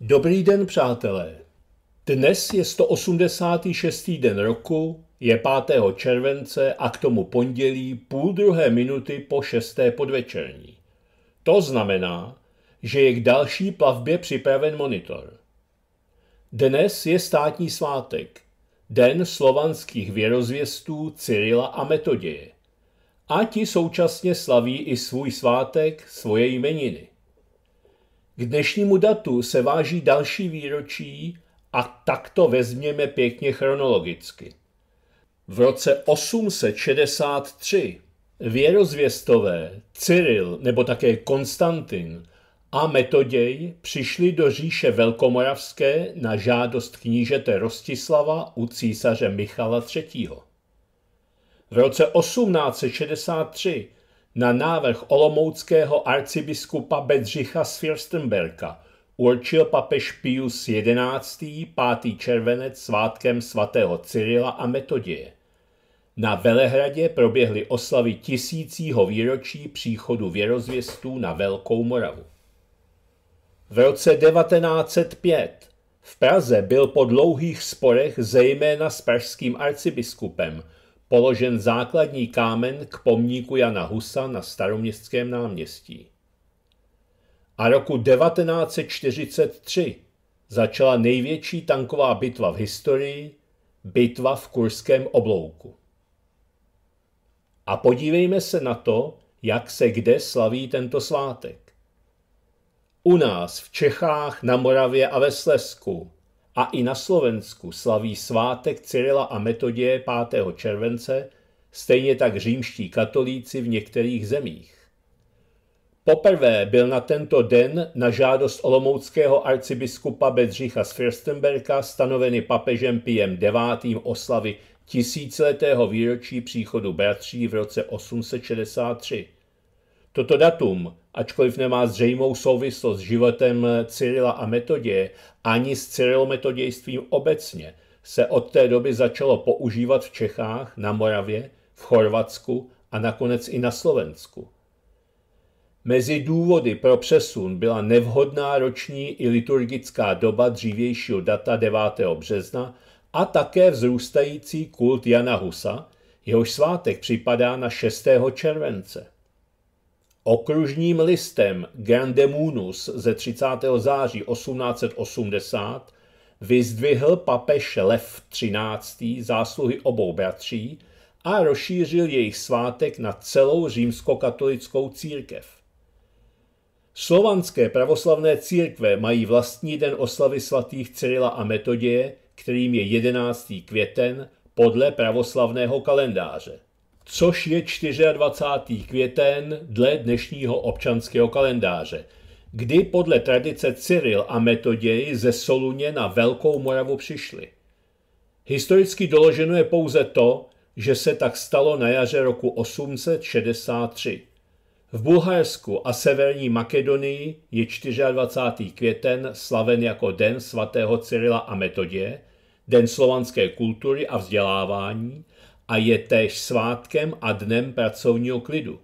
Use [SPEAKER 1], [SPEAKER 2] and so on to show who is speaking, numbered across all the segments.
[SPEAKER 1] Dobrý den, přátelé. Dnes je 186. den roku, je 5. července a k tomu pondělí půl druhé minuty po šesté podvečerní. To znamená, že je k další plavbě připraven monitor. Dnes je státní svátek, den slovanských věrozvěstů Cyrila a Metoděje. A ti současně slaví i svůj svátek, svoje jmeniny. K dnešnímu datu se váží další výročí a tak to vezměme pěkně chronologicky. V roce 863 věrozvěstové Cyril nebo také Konstantin a Metoděj přišli do říše Velkomoravské na žádost knížete Rostislava u císaře Michala III. V roce 1863 na návrh olomouckého arcibiskupa Bedřicha z Firstenberka určil papež Pius XI. 5. červenec svátkem svatého Cyrila a Metoděje. Na Velehradě proběhly oslavy tisícího výročí příchodu věrozvěstů na Velkou Moravu. V roce 1905 v Praze byl po dlouhých sporech zejména s pražským arcibiskupem – položen základní kámen k pomníku Jana Husa na staroměstském náměstí. A roku 1943 začala největší tanková bitva v historii, bitva v Kurském oblouku. A podívejme se na to, jak se kde slaví tento svátek. U nás v Čechách, na Moravě a ve Slezsku a i na Slovensku slaví svátek Cyrila a Metodie 5. července, stejně tak římští katolíci v některých zemích. Poprvé byl na tento den na žádost olomouckého arcibiskupa Bedřicha z Firstenberka stanoveny papežem Piem IX. oslavy tisíciletého výročí příchodu bratří v roce 863. Toto datum, ačkoliv nemá zřejmou souvislost s životem Cyrila a metodě, ani s cyrilometodějstvím obecně, se od té doby začalo používat v Čechách, na Moravě, v Chorvatsku a nakonec i na Slovensku. Mezi důvody pro přesun byla nevhodná roční i liturgická doba dřívějšího data 9. března a také vzrůstající kult Jana Husa, jehož svátek připadá na 6. července. Okružním listem Gendemunus ze 30. září 1880 vyzdvihl papež Lev XIII. zásluhy obou bratří a rozšířil jejich svátek na celou římskokatolickou církev. Slovanské pravoslavné církve mají vlastní den oslavy svatých Cyrila a Metoděje, kterým je 11. květen podle pravoslavného kalendáře což je 24. květen dle dnešního občanského kalendáře, kdy podle tradice Cyril a Metoději ze Soluně na Velkou Moravu přišli. Historicky doloženo je pouze to, že se tak stalo na jaře roku 863. V Bulharsku a severní Makedonii je 24. květen slaven jako Den svatého Cyrila a Metodě, Den slovanské kultury a vzdělávání – a je též svátkem a dnem pracovního klidu.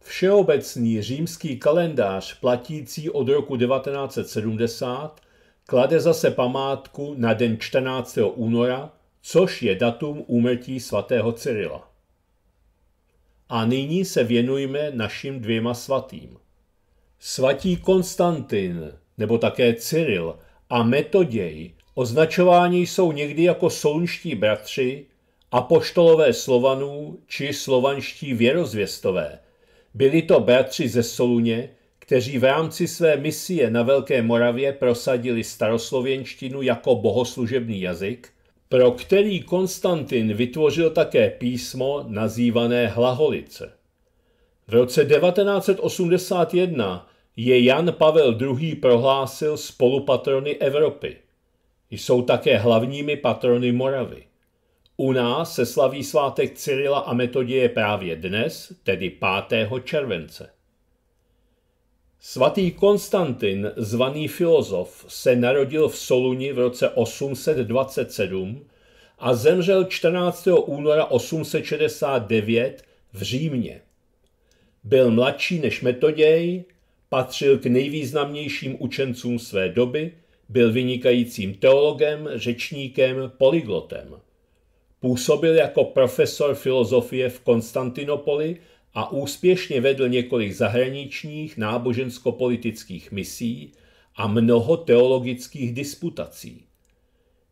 [SPEAKER 1] Všeobecný římský kalendář platící od roku 1970 klade zase památku na den 14. února, což je datum úmrtí svatého Cyrila. A nyní se věnujme našim dvěma svatým. Svatí Konstantin, nebo také Cyril, a Metoděj označováni jsou někdy jako solunští bratři, apoštolové Slovanů či slovanští věrozvěstové. Byli to bratři ze Soluně, kteří v rámci své misie na Velké Moravě prosadili staroslověnštinu jako bohoslužebný jazyk, pro který Konstantin vytvořil také písmo nazývané Hlaholice. V roce 1981 je Jan Pavel II. prohlásil spolupatrony Evropy. Jsou také hlavními patrony Moravy. U nás se slaví svátek Cyrila a Metodie právě dnes, tedy 5. července. Svatý Konstantin, zvaný filozof, se narodil v Soluni v roce 827 a zemřel 14. února 869 v Římě. Byl mladší než Metoděj, patřil k nejvýznamnějším učencům své doby, byl vynikajícím teologem, řečníkem, polyglotem. Působil jako profesor filozofie v Konstantinopoli a úspěšně vedl několik zahraničních nábožensko-politických misí a mnoho teologických disputací.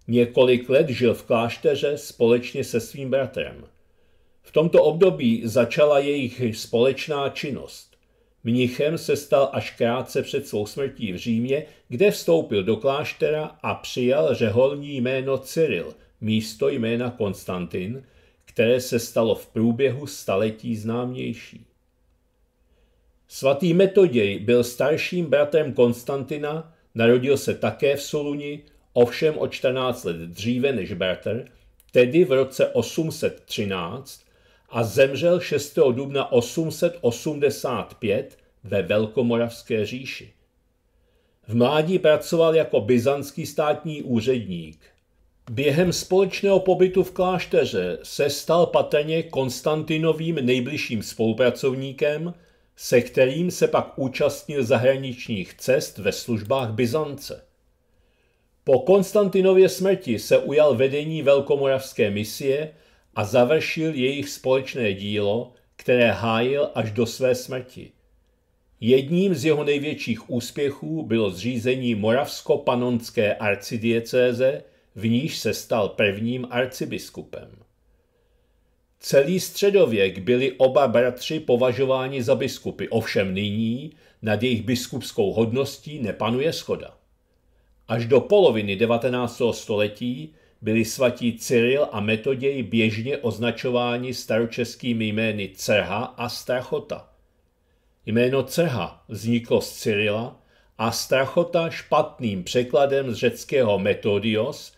[SPEAKER 1] Několik let žil v klášteře společně se svým bratrem. V tomto období začala jejich společná činnost. Mnichem se stal až krátce před svou smrtí v Římě, kde vstoupil do kláštera a přijal řeholní jméno Cyril – místo jména Konstantin, které se stalo v průběhu staletí známější. Svatý Metoděj byl starším bratrem Konstantina, narodil se také v Soluni, ovšem o 14 let dříve než bratr, tedy v roce 813 a zemřel 6. dubna 885 ve Velkomoravské říši. V mládí pracoval jako byzantský státní úředník. Během společného pobytu v klášteře se stal patrně Konstantinovým nejbližším spolupracovníkem, se kterým se pak účastnil zahraničních cest ve službách Byzance. Po Konstantinově smrti se ujal vedení velkomoravské misie a završil jejich společné dílo, které hájil až do své smrti. Jedním z jeho největších úspěchů bylo zřízení Moravsko-panonské arcidiecéze, v níž se stal prvním arcibiskupem. Celý středověk byli oba bratři považováni za biskupy, ovšem nyní nad jejich biskupskou hodností nepanuje schoda. Až do poloviny 19. století byli svatí Cyril a Metoděj běžně označováni staročeskými jmény Cerha a Strachota. Jméno Cerha vzniklo z Cyrila a Strachota špatným překladem z řeckého Metodios,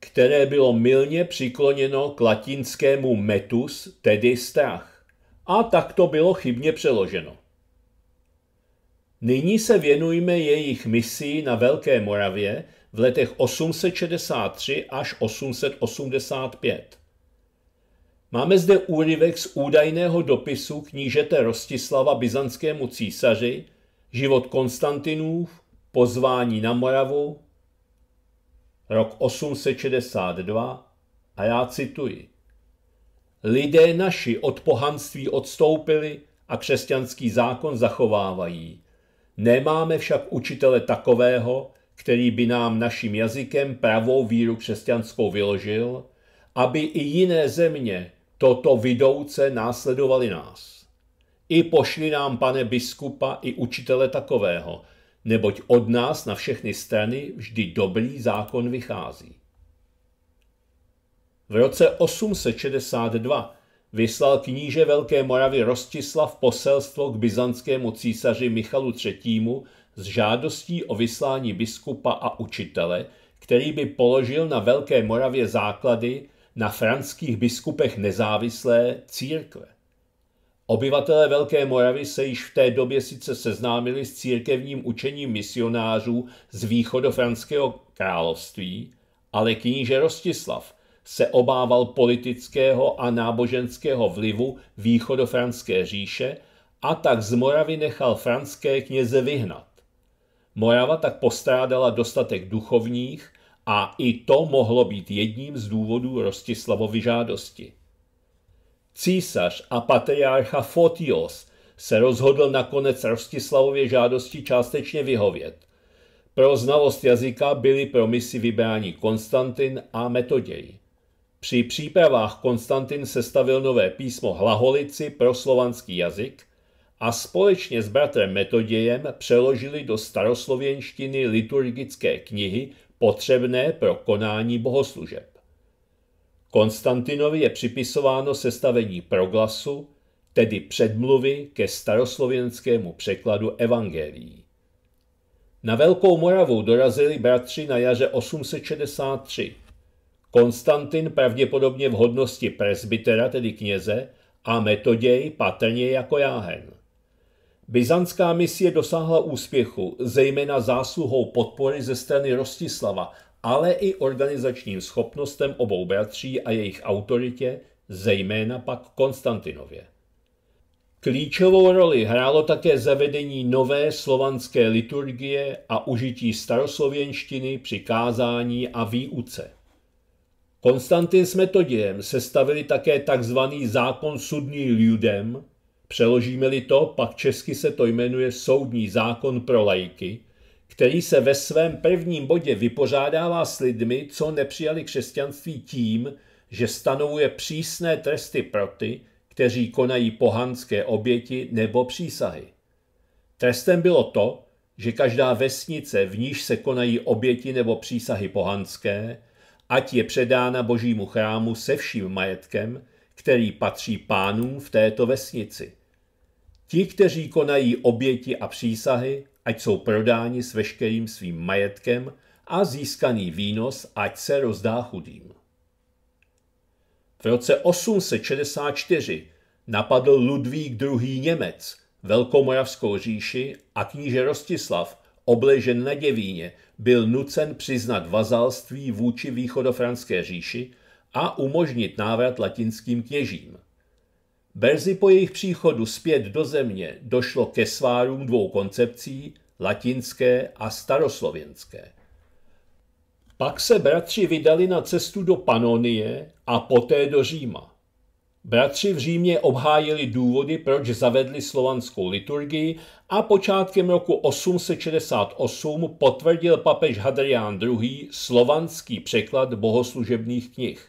[SPEAKER 1] které bylo milně přikloněno k latinskému metus, tedy strach. A tak to bylo chybně přeloženo. Nyní se věnujme jejich misí na Velké Moravě v letech 863 až 885. Máme zde úryvek z údajného dopisu knížete Rostislava byzantskému císaři, život Konstantinův, pozvání na Moravu, rok 862, a já cituji. Lidé naši od pohanství odstoupili a křesťanský zákon zachovávají. Nemáme však učitele takového, který by nám naším jazykem pravou víru křesťanskou vyložil, aby i jiné země toto vidouce následovali nás. I pošli nám, pane biskupa, i učitele takového, neboť od nás na všechny strany vždy dobrý zákon vychází. V roce 862 vyslal kníže Velké Moravy Rostislav poselstvo k byzantskému císaři Michalu III. s žádostí o vyslání biskupa a učitele, který by položil na Velké Moravě základy na franských biskupech nezávislé církve. Obyvatelé Velké Moravy se již v té době sice seznámili s církevním učením misionářů z východofranského království, ale kníže Rostislav se obával politického a náboženského vlivu východofranské říše a tak z Moravy nechal franské kněze vyhnat. Morava tak postrádala dostatek duchovních a i to mohlo být jedním z důvodů Rostislavovy žádosti. Císař a patriarcha Fotios se rozhodl nakonec Rostislavově žádosti částečně vyhovět. Pro znalost jazyka byli pro misi vybráni Konstantin a Metoděj. Při přípravách Konstantin sestavil nové písmo Hlaholici pro slovanský jazyk a společně s bratrem Metodějem přeložili do staroslověnštiny liturgické knihy potřebné pro konání bohoslužeb. Konstantinovi je připisováno sestavení proglasu, tedy předmluvy ke staroslovenskému překladu evangelií. Na Velkou Moravu dorazili bratři na jaře 863. Konstantin pravděpodobně v hodnosti presbytera, tedy kněze, a metoděj patrně jako jáhen. Byzantská misie dosáhla úspěchu, zejména zásluhou podpory ze strany Rostislava ale i organizačním schopnostem obou bratří a jejich autoritě, zejména pak Konstantinově. Klíčovou roli hrálo také zavedení nové slovanské liturgie a užití staroslověnštiny při kázání a výuce. Konstantin s metodiem sestavili také tzv. zákon sudný lidem, přeložíme-li to, pak česky se to jmenuje soudní zákon pro lajky, který se ve svém prvním bodě vypořádává s lidmi, co nepřijali křesťanství tím, že stanovuje přísné tresty pro ty, kteří konají pohanské oběti nebo přísahy. Trestem bylo to, že každá vesnice, v níž se konají oběti nebo přísahy pohanské, ať je předána božímu chrámu se vším majetkem, který patří pánům v této vesnici. Ti, kteří konají oběti a přísahy, ať jsou prodáni s veškerým svým majetkem a získaný výnos, ať se rozdá chudým. V roce 864 napadl Ludvík II. Němec Velkomoravskou říši a kníže Rostislav, obležen na Děvíně, byl nucen přiznat vazalství vůči východofranské říši a umožnit návrat latinským kněžím – Brzy po jejich příchodu zpět do země došlo ke svárům dvou koncepcí, latinské a staroslovenské. Pak se bratři vydali na cestu do Panonie a poté do Říma. Bratři v Římě obhájili důvody, proč zavedli slovanskou liturgii a počátkem roku 868 potvrdil papež Hadrián II. slovanský překlad bohoslužebných knih.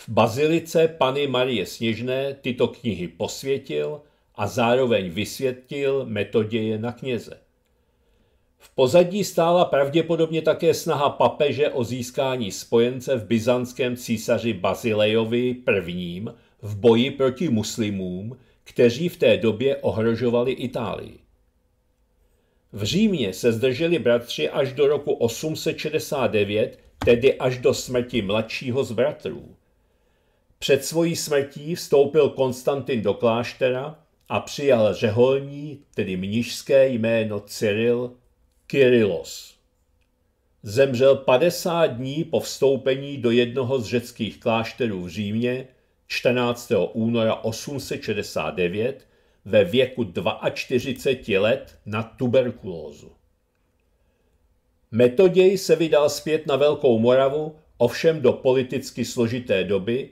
[SPEAKER 1] V bazilice Pany Marie Sněžné tyto knihy posvětil a zároveň vysvětlil metoděje na kněze. V pozadí stála pravděpodobně také snaha papeže o získání spojence v byzantském císaři Bazilejovi I. v boji proti muslimům, kteří v té době ohrožovali Itálii. V Římě se zdrželi bratři až do roku 869, tedy až do smrti mladšího z bratrů. Před svojí smrtí vstoupil Konstantin do kláštera a přijal řeholní, tedy mnižské jméno Cyril, Kyrilos. Zemřel 50 dní po vstoupení do jednoho z řeckých klášterů v Římě 14. února 869 ve věku 42 let na tuberkulózu. Metoděj se vydal zpět na Velkou Moravu, ovšem do politicky složité doby,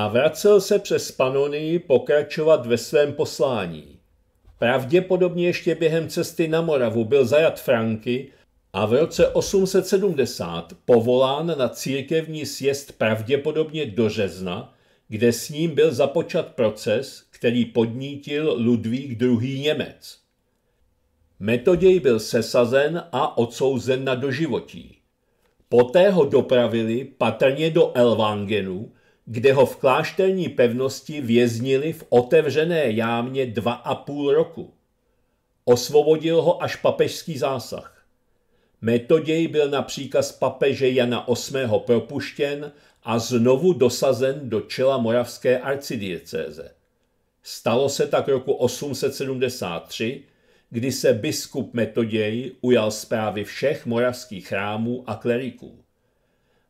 [SPEAKER 1] a vracel se přes Panonii pokračovat ve svém poslání. Pravděpodobně ještě během cesty na Moravu byl zajat Franky a v roce 870 povolán na církevní sjezd pravděpodobně do Řezna, kde s ním byl započat proces, který podnítil Ludvík II. Němec. Metoděj byl sesazen a odsouzen na doživotí. Poté ho dopravili patrně do Elvangenu, kde ho v klášterní pevnosti věznili v otevřené jámě dva a půl roku. Osvobodil ho až papežský zásah. Metoděj byl na příkaz papeže Jana VIII. propuštěn a znovu dosazen do čela moravské arcidiecéze. Stalo se tak roku 873, kdy se biskup Metoděj ujal zprávy všech moravských chrámů a kleriků.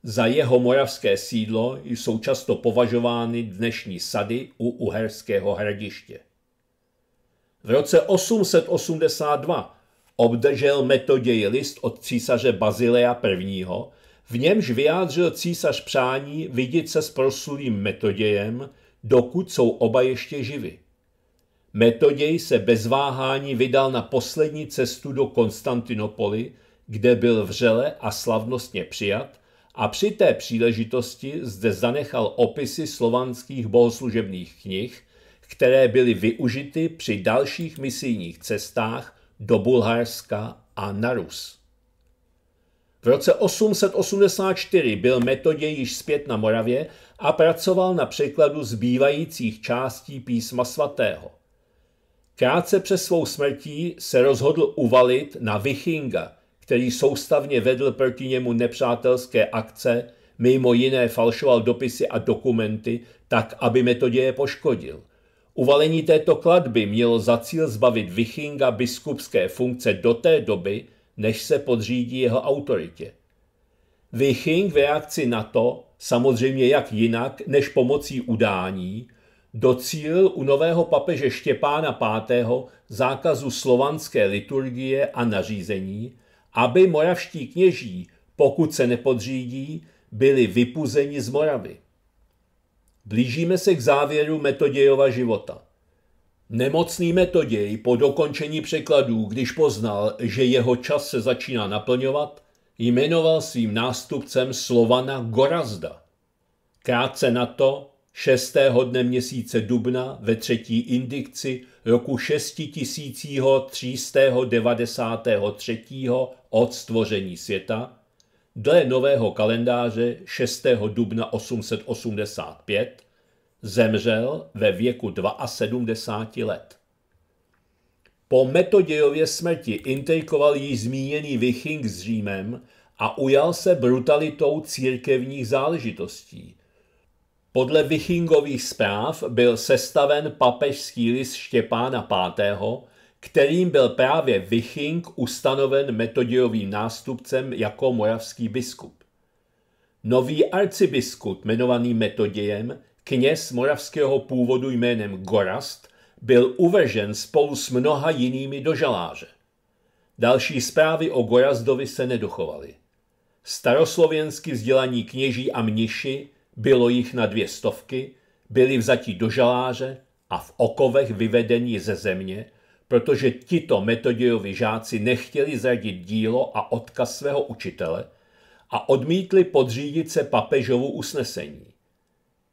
[SPEAKER 1] Za jeho moravské sídlo jsou často považovány dnešní sady u Uherského hradiště. V roce 882 obdržel Metoděj list od císaře Bazilea I., v němž vyjádřil císař přání vidět se s proslulým Metodějem, dokud jsou oba ještě živi. Metoděj se bez váhání vydal na poslední cestu do Konstantinopoli, kde byl vřele a slavnostně přijat – a při té příležitosti zde zanechal opisy slovanských bohoslužebných knih, které byly využity při dalších misijních cestách do Bulharska a na Rus. V roce 884 byl Metoděj již zpět na Moravě a pracoval na překladu zbývajících částí písma svatého. Krátce přes svou smrtí se rozhodl uvalit na Vichinga, který soustavně vedl proti němu nepřátelské akce, mimo jiné falšoval dopisy a dokumenty, tak, aby metoděje poškodil. Uvalení této kladby mělo za cíl zbavit Vichinga biskupské funkce do té doby, než se podřídí jeho autoritě. Viching v reakci na to, samozřejmě jak jinak než pomocí udání, docílil u nového papeže Štěpána V. zákazu slovanské liturgie a nařízení, aby moravští kněží, pokud se nepodřídí, byli vypuzeni z Moravy. Blížíme se k závěru Metodějova života. Nemocný Metoděj po dokončení překladů, když poznal, že jeho čas se začíná naplňovat, jmenoval svým nástupcem Slovana Gorazda. Krátce na to šestého dne měsíce dubna ve třetí indikci roku 6393 od stvoření světa, dle nového kalendáře 6. dubna 885, zemřel ve věku 72 let. Po Metodějově smrti intejkoval jí zmíněný Viching s Římem a ujal se brutalitou církevních záležitostí – podle vichingových zpráv byl sestaven papežský list Štěpána V., kterým byl právě Viching ustanoven metodiovým nástupcem jako moravský biskup. Nový arcibiskup jmenovaný Metodiem, kněz moravského původu jménem Gorast, byl uvržen spolu s mnoha jinými do žaláře. Další zprávy o Gorazdovi se nedochovaly. Staroslověnsky vzdělaní kněží a mniši bylo jich na dvě stovky, byli vzatí do žaláře a v okovech vyvedení ze země, protože tito metodějovi žáci nechtěli zradit dílo a odkaz svého učitele a odmítli podřídit se papežovu usnesení.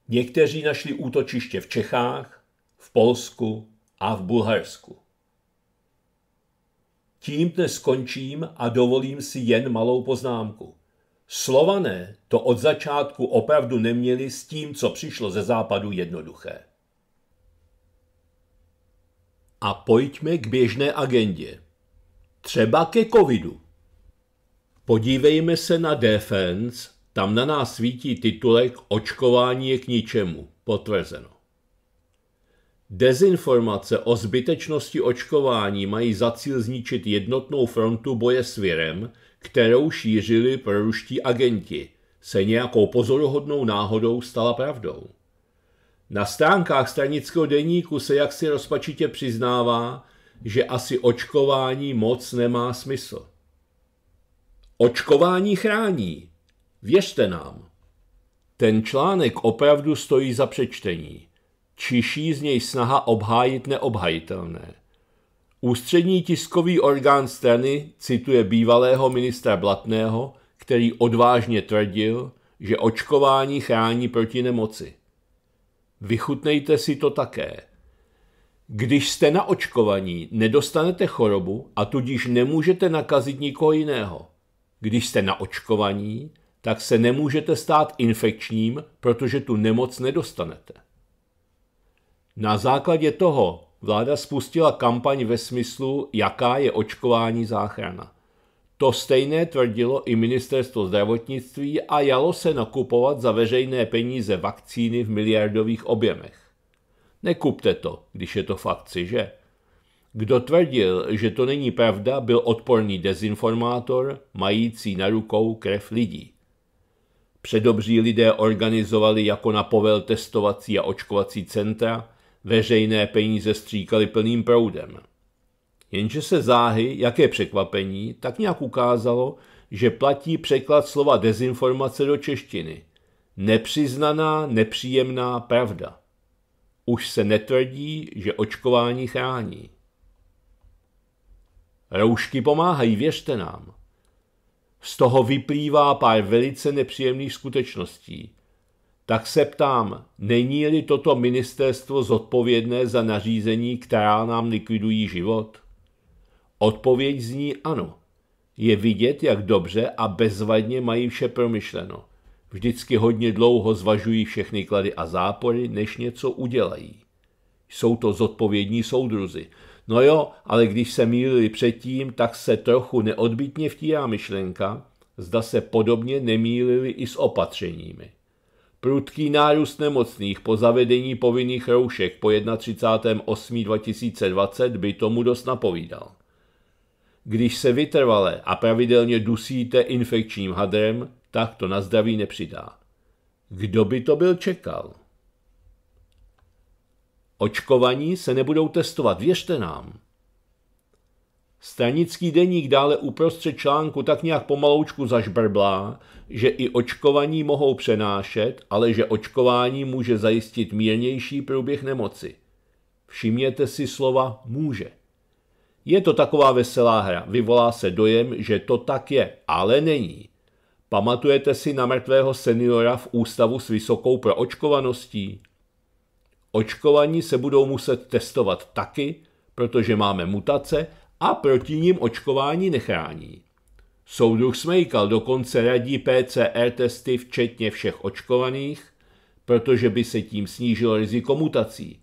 [SPEAKER 1] Někteří našli útočiště v Čechách, v Polsku a v Bulharsku. Tím dnes skončím a dovolím si jen malou poznámku – Slované to od začátku opravdu neměli s tím, co přišlo ze západu jednoduché. A pojďme k běžné agendě. Třeba ke covidu. Podívejme se na Defense, tam na nás svítí titulek Očkování je k ničemu, potvrzeno. Dezinformace o zbytečnosti očkování mají za cíl zničit jednotnou frontu boje s virem, kterou šířili proruští agenti, se nějakou pozoruhodnou náhodou stala pravdou. Na stránkách stranického deníku se jaksi rozpačitě přiznává, že asi očkování moc nemá smysl. Očkování chrání. Věřte nám. Ten článek opravdu stojí za přečtení. Čiší z něj snaha obhájit neobhajitelné. Ústřední tiskový orgán strany cituje bývalého ministra Blatného, který odvážně tvrdil, že očkování chrání proti nemoci. Vychutnejte si to také. Když jste na očkovaní, nedostanete chorobu a tudíž nemůžete nakazit nikoho jiného. Když jste na očkovaní, tak se nemůžete stát infekčním, protože tu nemoc nedostanete. Na základě toho Vláda spustila kampaň ve smyslu, jaká je očkování záchrana. To stejné tvrdilo i ministerstvo zdravotnictví a jalo se nakupovat za veřejné peníze vakcíny v miliardových objemech. Nekupte to, když je to v akci, že? Kdo tvrdil, že to není pravda, byl odporný dezinformátor, mající na rukou krev lidí. Předobří lidé organizovali jako na povel testovací a očkovací centra, veřejné peníze stříkaly plným proudem. Jenže se záhy, jaké překvapení, tak nějak ukázalo, že platí překlad slova dezinformace do češtiny. Nepřiznaná, nepříjemná pravda. Už se netvrdí, že očkování chrání. Roušky pomáhají, věřte nám. Z toho vyplývá pár velice nepříjemných skutečností tak se ptám, není-li toto ministerstvo zodpovědné za nařízení, která nám likvidují život? Odpověď zní ano. Je vidět, jak dobře a bezvadně mají vše promyšleno. Vždycky hodně dlouho zvažují všechny klady a zápory, než něco udělají. Jsou to zodpovědní soudruzi. No jo, ale když se mýlili předtím, tak se trochu neodbitně vtírá myšlenka, zda se podobně nemýlili i s opatřeními. Prudký nárůst nemocných po zavedení povinných roušek po 31.8.2020 by tomu dost napovídal. Když se vytrvale a pravidelně dusíte infekčním hadrem, tak to na zdraví nepřidá. Kdo by to byl čekal? Očkovaní se nebudou testovat, věřte nám. Stranický deník dále uprostřed článku tak nějak pomaloučku zažbrblá, že i očkovaní mohou přenášet, ale že očkování může zajistit mírnější průběh nemoci. Všimněte si slova může. Je to taková veselá hra, vyvolá se dojem, že to tak je, ale není. Pamatujete si na mrtvého seniora v ústavu s vysokou proočkovaností? Očkovaní se budou muset testovat taky, protože máme mutace a proti ním očkování nechrání. Soudruh Smejkal dokonce radí PCR testy včetně všech očkovaných, protože by se tím snížilo riziko mutací.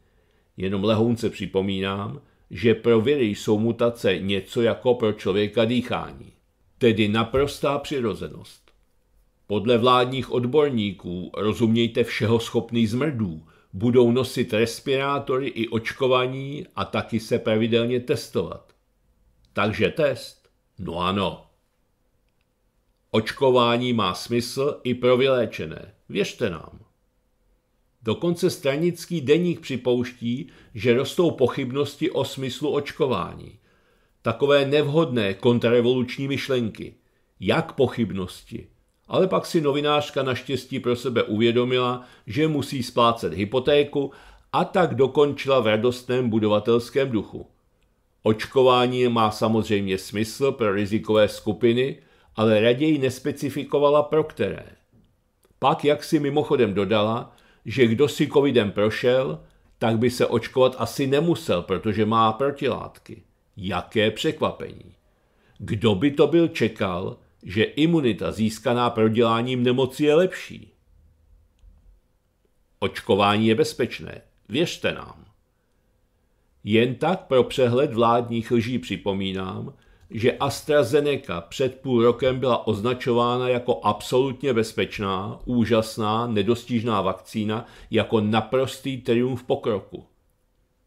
[SPEAKER 1] Jenom lehounce připomínám, že pro viry jsou mutace něco jako pro člověka dýchání, tedy naprostá přirozenost. Podle vládních odborníků, rozumějte všeho schopný zmrdů, budou nosit respirátory i očkovaní a taky se pravidelně testovat. Takže test? No ano. Očkování má smysl i pro vyléčené. Věřte nám. Dokonce stranický deník připouští, že rostou pochybnosti o smyslu očkování. Takové nevhodné kontrarevoluční myšlenky. Jak pochybnosti? Ale pak si novinářka naštěstí pro sebe uvědomila, že musí splácet hypotéku a tak dokončila v radostném budovatelském duchu. Očkování má samozřejmě smysl pro rizikové skupiny, ale raději nespecifikovala pro které. Pak jak si mimochodem dodala, že kdo si covidem prošel, tak by se očkovat asi nemusel, protože má protilátky. Jaké překvapení. Kdo by to byl čekal, že imunita získaná proděláním nemoci je lepší? Očkování je bezpečné, věřte nám. Jen tak pro přehled vládních lží připomínám, že AstraZeneca před půl rokem byla označována jako absolutně bezpečná, úžasná, nedostižná vakcína jako naprostý triumf pokroku.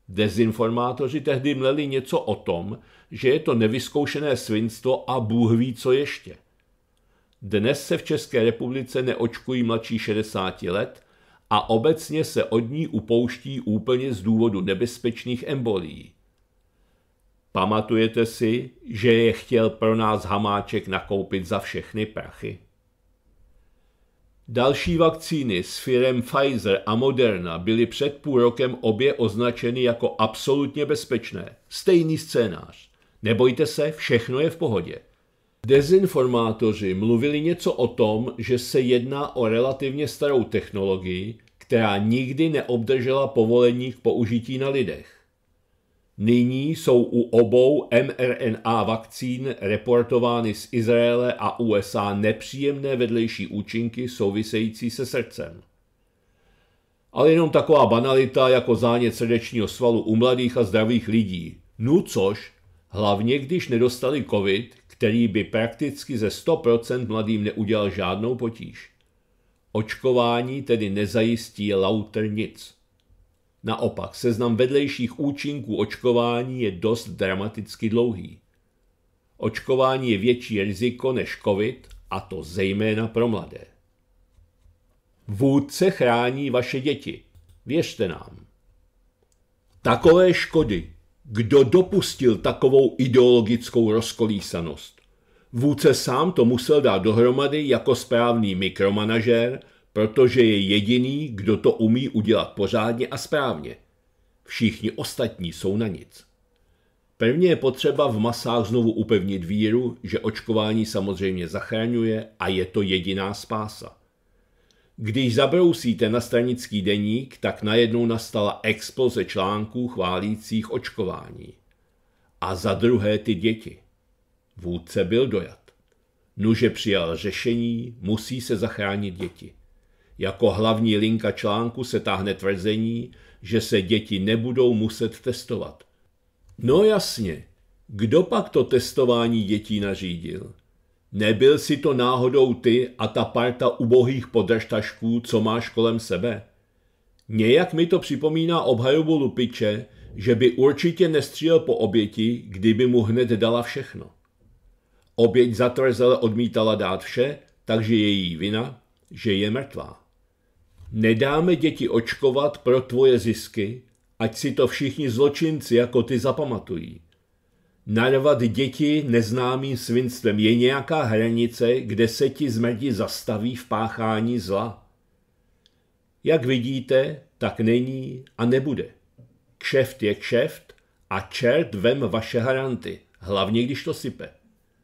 [SPEAKER 1] Dezinformátoři tehdy mleli něco o tom, že je to nevyzkoušené svinstvo a Bůh ví, co ještě. Dnes se v České republice neočkují mladší 60 let a obecně se od ní upouští úplně z důvodu nebezpečných embolií. Pamatujete si, že je chtěl pro nás Hamáček nakoupit za všechny prachy? Další vakcíny s firem Pfizer a Moderna byly před půl rokem obě označeny jako absolutně bezpečné. Stejný scénář. Nebojte se, všechno je v pohodě. Dezinformátoři mluvili něco o tom, že se jedná o relativně starou technologii, která nikdy neobdržela povolení k použití na lidech. Nyní jsou u obou mRNA vakcín reportovány z Izraele a USA nepříjemné vedlejší účinky související se srdcem. Ale jenom taková banalita jako zánět srdečního svalu u mladých a zdravých lidí. No což, hlavně když nedostali covid, který by prakticky ze 100% mladým neudělal žádnou potíž. Očkování tedy nezajistí lauter nic. Naopak, seznam vedlejších účinků očkování je dost dramaticky dlouhý. Očkování je větší riziko než COVID, a to zejména pro mladé. Vůdce chrání vaše děti. Věřte nám. Takové škody kdo dopustil takovou ideologickou rozkolísanost. Vůdce sám to musel dát dohromady jako správný mikromanažér, protože je jediný, kdo to umí udělat pořádně a správně. Všichni ostatní jsou na nic. Prvně je potřeba v masách znovu upevnit víru, že očkování samozřejmě zachraňuje a je to jediná spása. Když zabrousíte na stranický deník, tak najednou nastala exploze článků chválících očkování. A za druhé ty děti. Vůdce byl dojat. Nuže přijal řešení, musí se zachránit děti. Jako hlavní linka článku se táhne tvrzení, že se děti nebudou muset testovat. No jasně, kdo pak to testování dětí nařídil? Nebyl si to náhodou ty a ta parta ubohých podržtašků, co máš kolem sebe? Nějak mi to připomíná obhajobu Lupiče, že by určitě nestřílel po oběti, kdyby mu hned dala všechno. Oběť zatvrzele odmítala dát vše, takže je její vina, že je mrtvá. Nedáme děti očkovat pro tvoje zisky, ať si to všichni zločinci jako ty zapamatují narvat děti neznámým svinstvem. Je nějaká hranice, kde se ti zmrdi zastaví v páchání zla? Jak vidíte, tak není a nebude. Kšeft je kšeft a čert vem vaše haranty, hlavně když to sype.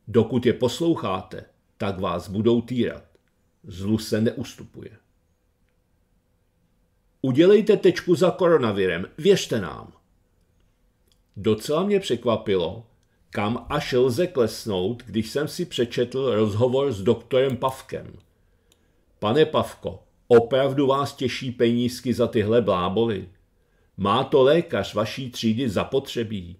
[SPEAKER 1] Dokud je posloucháte, tak vás budou týrat. Zlu se neustupuje. Udělejte tečku za koronavirem, věřte nám. Docela mě překvapilo, kam až lze klesnout, když jsem si přečetl rozhovor s doktorem Pavkem. Pane Pavko, opravdu vás těší penízky za tyhle bláboli. Má to lékař vaší třídy zapotřebí.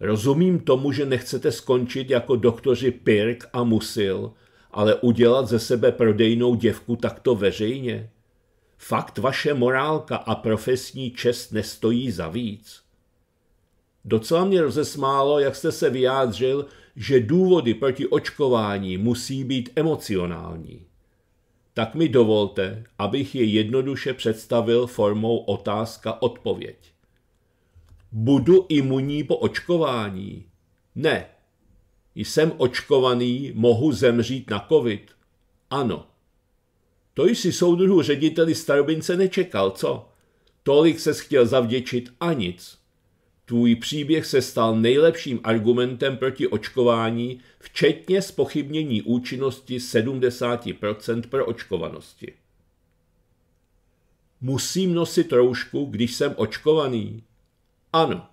[SPEAKER 1] Rozumím tomu, že nechcete skončit jako doktoři Pirk a Musil, ale udělat ze sebe prodejnou děvku takto veřejně. Fakt vaše morálka a profesní čest nestojí za víc. Docela mě rozesmálo, jak jste se vyjádřil, že důvody proti očkování musí být emocionální. Tak mi dovolte, abych je jednoduše představil formou otázka-odpověď. Budu imunní po očkování? Ne. Jsem očkovaný, mohu zemřít na covid? Ano. To jsi soudruhu řediteli Starobince nečekal, co? Tolik ses chtěl zavděčit a nic. Tvůj příběh se stal nejlepším argumentem proti očkování, včetně spochybnění účinnosti 70% pro očkovanosti. Musím nosit roušku, když jsem očkovaný? Ano.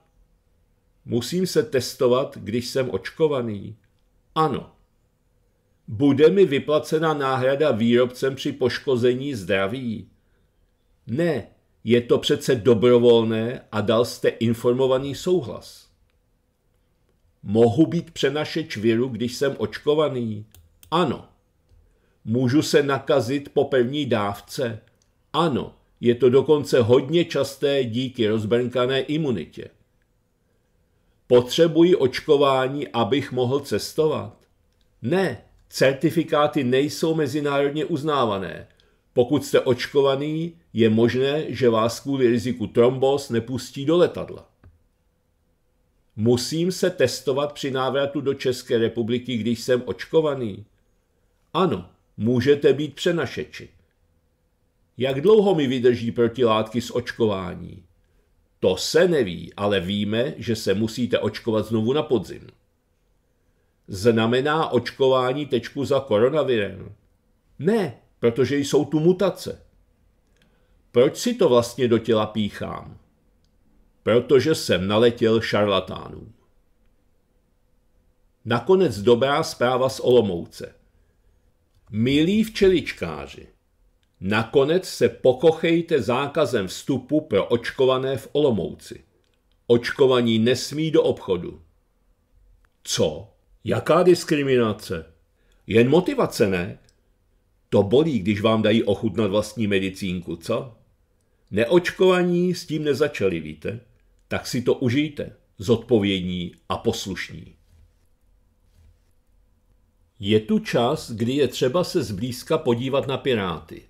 [SPEAKER 1] Musím se testovat, když jsem očkovaný? Ano. Bude mi vyplacena náhrada výrobcem při poškození zdraví? Ne, je to přece dobrovolné a dal jste informovaný souhlas. Mohu být přenašeč viru, když jsem očkovaný? Ano. Můžu se nakazit po první dávce? Ano, je to dokonce hodně časté díky rozbrnkané imunitě. Potřebuji očkování, abych mohl cestovat? Ne, certifikáty nejsou mezinárodně uznávané. Pokud jste očkovaný, je možné, že vás kvůli riziku trombos nepustí do letadla. Musím se testovat při návratu do České republiky, když jsem očkovaný? Ano, můžete být přenašeči. Jak dlouho mi vydrží protilátky z očkování? To se neví, ale víme, že se musíte očkovat znovu na podzim. Znamená očkování tečku za koronavirem? Ne, protože jsou tu mutace. Proč si to vlastně do těla píchám? Protože jsem naletěl šarlatánů. Nakonec dobrá zpráva z Olomouce. Milí včeličkáři, nakonec se pokochejte zákazem vstupu pro očkované v Olomouci. Očkovaní nesmí do obchodu. Co? Jaká diskriminace? Jen motivace, ne? To bolí, když vám dají ochutnat vlastní medicínku, co? Neočkovaní s tím nezačali, víte? Tak si to užijte, zodpovědní a poslušní. Je tu čas, kdy je třeba se zblízka podívat na Piráty.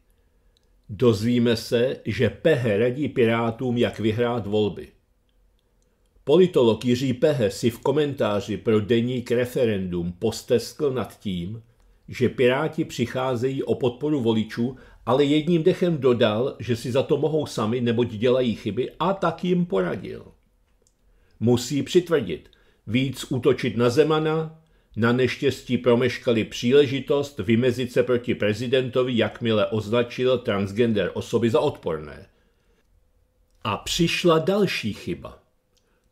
[SPEAKER 1] Dozvíme se, že Pehe radí Pirátům, jak vyhrát volby. Politolog Jiří Pehe si v komentáři pro deník referendum posteskl nad tím, že Piráti přicházejí o podporu voličů ale jedním dechem dodal, že si za to mohou sami, neboť dělají chyby a tak jim poradil. Musí přitvrdit, víc útočit na Zemana, na neštěstí promeškali příležitost vymezit se proti prezidentovi, jakmile označil transgender osoby za odporné. A přišla další chyba.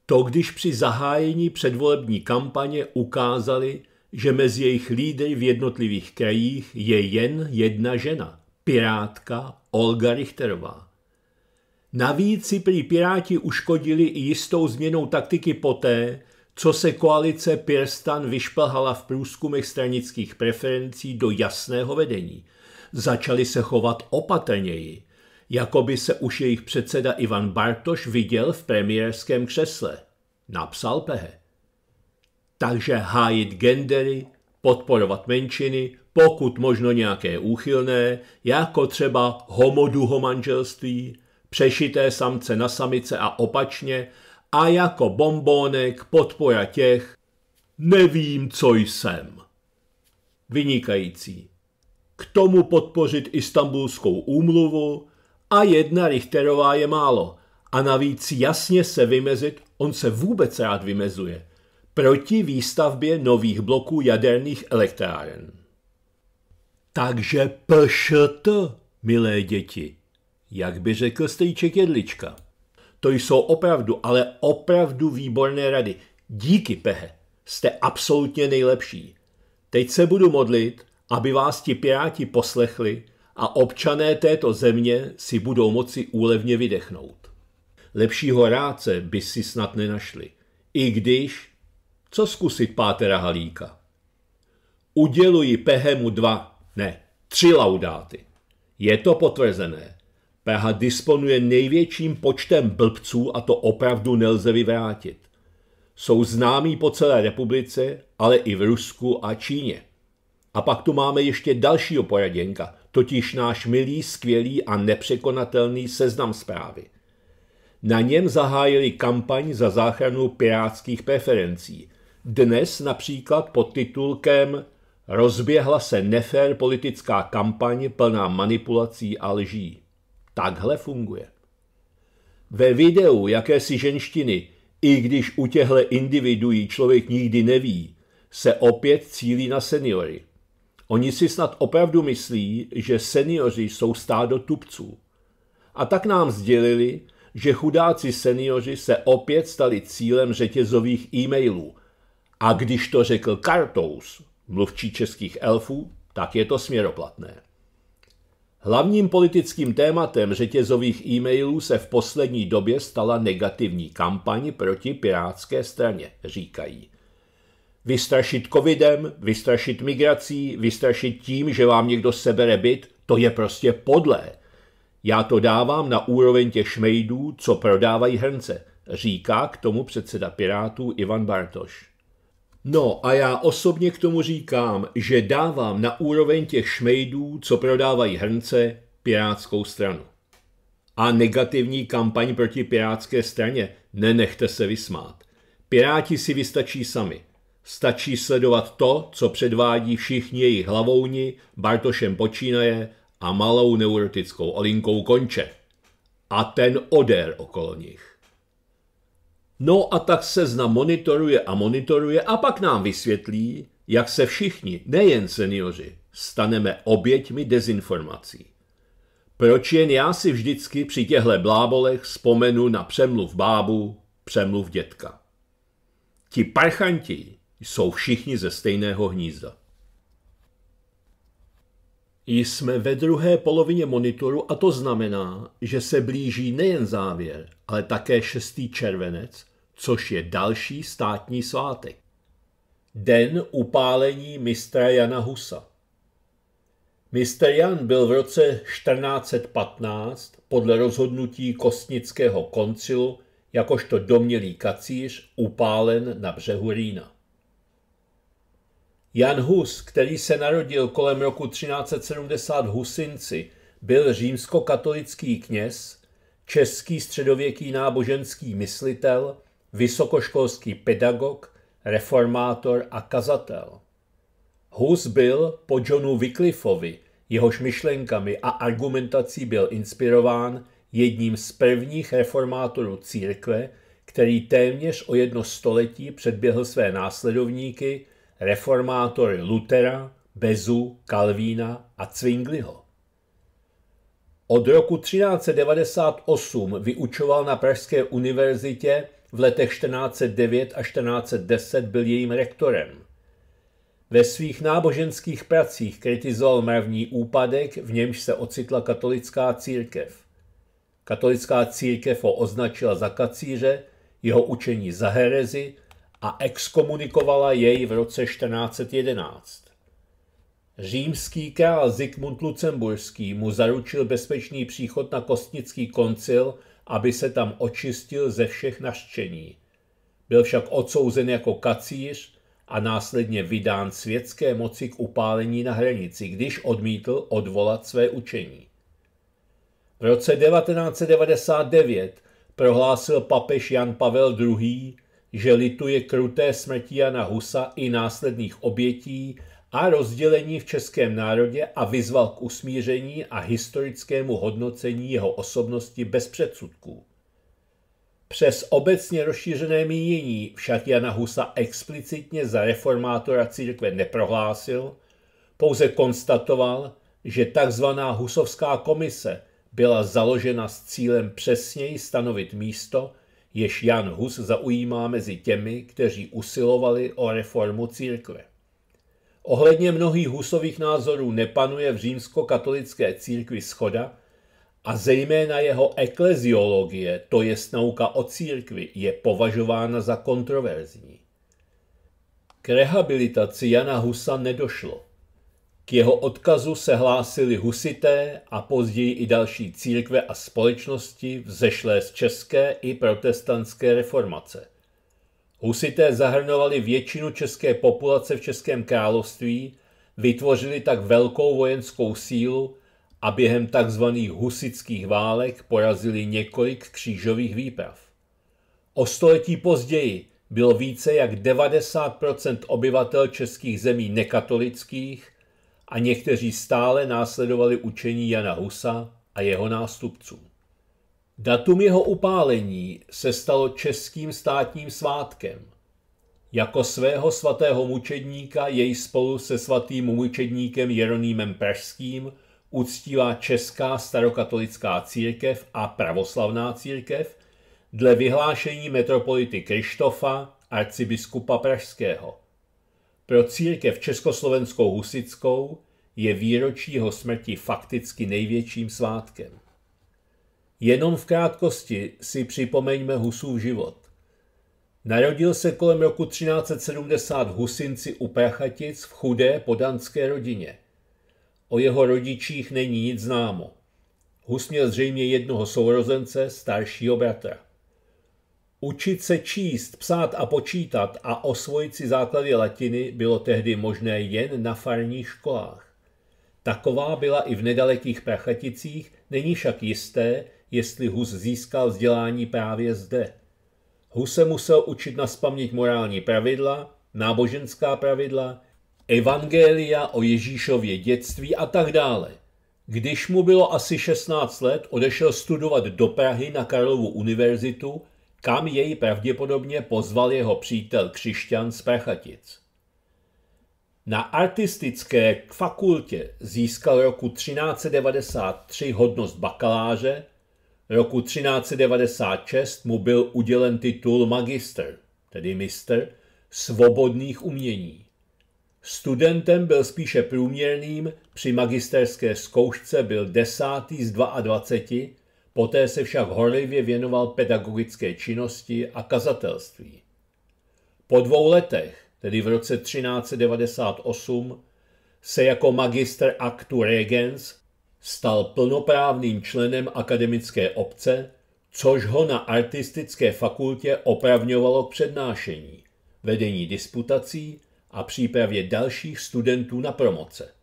[SPEAKER 1] To, když při zahájení předvolební kampaně ukázali, že mezi jejich lídry v jednotlivých krajích je jen jedna žena pirátka Olga Richterová. Navíc si prý Piráti uškodili i jistou změnou taktiky poté, co se koalice Pirstan vyšplhala v průzkumech stranických preferencí do jasného vedení. Začali se chovat opatrněji, jako by se už jejich předseda Ivan Bartoš viděl v premiérském křesle. Napsal Pehe. Takže hájit gendery, podporovat menšiny, pokud možno nějaké úchylné, jako třeba homoduho manželství, přešité samce na samice a opačně, a jako bombónek podpoja těch nevím, co jsem. Vynikající. K tomu podpořit istambulskou úmluvu a jedna Richterová je málo. A navíc jasně se vymezit, on se vůbec rád vymezuje – proti výstavbě nových bloků jaderných elektráren. Takže PŠT, milé děti, jak by řekl strýček Jedlička. To jsou opravdu, ale opravdu výborné rady. Díky, Pehe, jste absolutně nejlepší. Teď se budu modlit, aby vás ti piráti poslechli a občané této země si budou moci úlevně vydechnout. Lepšího ráce by si snad nenašli, i když co zkusit pátera Halíka? Uděluji Pehemu dva, ne, tři laudáty. Je to potvrzené. Praha disponuje největším počtem blbců a to opravdu nelze vyvrátit. Jsou známí po celé republice, ale i v Rusku a Číně. A pak tu máme ještě dalšího poraděnka, totiž náš milý, skvělý a nepřekonatelný seznam zprávy. Na něm zahájili kampaň za záchranu pirátských preferencí – dnes například pod titulkem Rozběhla se nefér politická kampaň plná manipulací a lží. Takhle funguje. Ve videu jakési ženštiny, i když u těchto individuí člověk nikdy neví, se opět cílí na seniory. Oni si snad opravdu myslí, že seniori jsou stádo tupců. A tak nám sdělili, že chudáci seniori se opět stali cílem řetězových e-mailů, a když to řekl Kartous, mluvčí českých elfů, tak je to směroplatné. Hlavním politickým tématem řetězových e-mailů se v poslední době stala negativní kampaň proti pirátské straně, říkají. Vystrašit covidem, vystrašit migrací, vystrašit tím, že vám někdo sebere byt, to je prostě podlé. Já to dávám na úroveň těch šmejdů, co prodávají hrnce, říká k tomu předseda Pirátů Ivan Bartoš. No a já osobně k tomu říkám, že dávám na úroveň těch šmejdů, co prodávají hrnce, pirátskou stranu. A negativní kampaň proti pirátské straně, nenechte se vysmát. Piráti si vystačí sami. Stačí sledovat to, co předvádí všichni jejich hlavouni, Bartošem počínaje a malou neurotickou olinkou konče. A ten odér okolo nich. No a tak seznam monitoruje a monitoruje a pak nám vysvětlí, jak se všichni, nejen seniori, staneme oběťmi dezinformací. Proč jen já si vždycky při těchto blábolech vzpomenu na přemluv bábu, přemluv dětka. Ti parchanti jsou všichni ze stejného hnízda. Jsme ve druhé polovině monitoru a to znamená, že se blíží nejen závěr, ale také šestý červenec což je další státní svátek. Den upálení mistra Jana Husa. Mistr Jan byl v roce 1415 podle rozhodnutí Kostnického koncilu jakožto domělý kacíř upálen na břehu Rýna. Jan Hus, který se narodil kolem roku 1370 Husinci, byl římskokatolický kněz, český středověký náboženský myslitel vysokoškolský pedagog, reformátor a kazatel. Hus byl po Johnu Wycliffovi, jehož myšlenkami a argumentací byl inspirován jedním z prvních reformátorů církve, který téměř o jedno století předběhl své následovníky, reformátory Lutera, Bezu, Kalvína a Cvingliho. Od roku 1398 vyučoval na Pražské univerzitě v letech 1409 a 1410 byl jejím rektorem. Ve svých náboženských pracích kritizoval mravní úpadek, v němž se ocitla katolická církev. Katolická církev ho označila za kacíře, jeho učení za herezi a exkomunikovala jej v roce 1411. Římský král Zikmund Lucemburský mu zaručil bezpečný příchod na kostnický koncil aby se tam očistil ze všech naštění. Byl však odsouzen jako kacíř a následně vydán světské moci k upálení na hranici, když odmítl odvolat své učení. V roce 1999 prohlásil papež Jan Pavel II., že lituje kruté smrti Jana Husa i následných obětí a rozdělení v českém národě a vyzval k usmíření a historickému hodnocení jeho osobnosti bez předsudků. Přes obecně rozšířené mínění však Jana Husa explicitně za reformátora církve neprohlásil, pouze konstatoval, že tzv. husovská komise byla založena s cílem přesněji stanovit místo, jež Jan Hus zaujímá mezi těmi, kteří usilovali o reformu církve. Ohledně mnohých husových názorů nepanuje v římskokatolické církvi schoda a zejména jeho ekleziologie, to je nauka o církvi, je považována za kontroverzní. K rehabilitaci Jana Husa nedošlo. K jeho odkazu se hlásili husité a později i další církve a společnosti vzešlé z české i protestantské reformace – Husité zahrnovali většinu české populace v Českém království, vytvořili tak velkou vojenskou sílu a během tzv. husických válek porazili několik křížových výprav. O století později bylo více jak 90 obyvatel českých zemí nekatolických a někteří stále následovali učení Jana Husa a jeho nástupců. Datum jeho upálení se stalo českým státním svátkem. Jako svého svatého mučedníka jej spolu se svatým mučedníkem Jeronýmem Pražským uctívá Česká starokatolická církev a pravoslavná církev dle vyhlášení metropolity Krištofa, arcibiskupa Pražského. Pro církev československou husickou je výročí jeho smrti fakticky největším svátkem. Jenom v krátkosti si připomeňme Husův život. Narodil se kolem roku 1370 v Husinci u Prachatic v chudé podanské rodině. O jeho rodičích není nic známo. Hus měl zřejmě jednoho sourozence, staršího bratra. Učit se číst, psát a počítat a osvojit si základy latiny bylo tehdy možné jen na farních školách. Taková byla i v nedalekých Prachaticích, není však jisté, jestli Hus získal vzdělání právě zde. Hus se musel učit naspamět morální pravidla, náboženská pravidla, evangelia o Ježíšově dětství a tak dále. Když mu bylo asi 16 let, odešel studovat do Prahy na Karlovu univerzitu, kam jej pravděpodobně pozval jeho přítel Křišťan z Prachatic. Na artistické fakultě získal roku 1393 hodnost bakaláře roku 1396 mu byl udělen titul magister, tedy mistr, svobodných umění. Studentem byl spíše průměrným, při magisterské zkoušce byl desátý z 22, poté se však horlivě věnoval pedagogické činnosti a kazatelství. Po dvou letech, tedy v roce 1398, se jako magister actu regens Stal plnoprávným členem akademické obce, což ho na artistické fakultě opravňovalo k přednášení, vedení disputací a přípravě dalších studentů na promoce.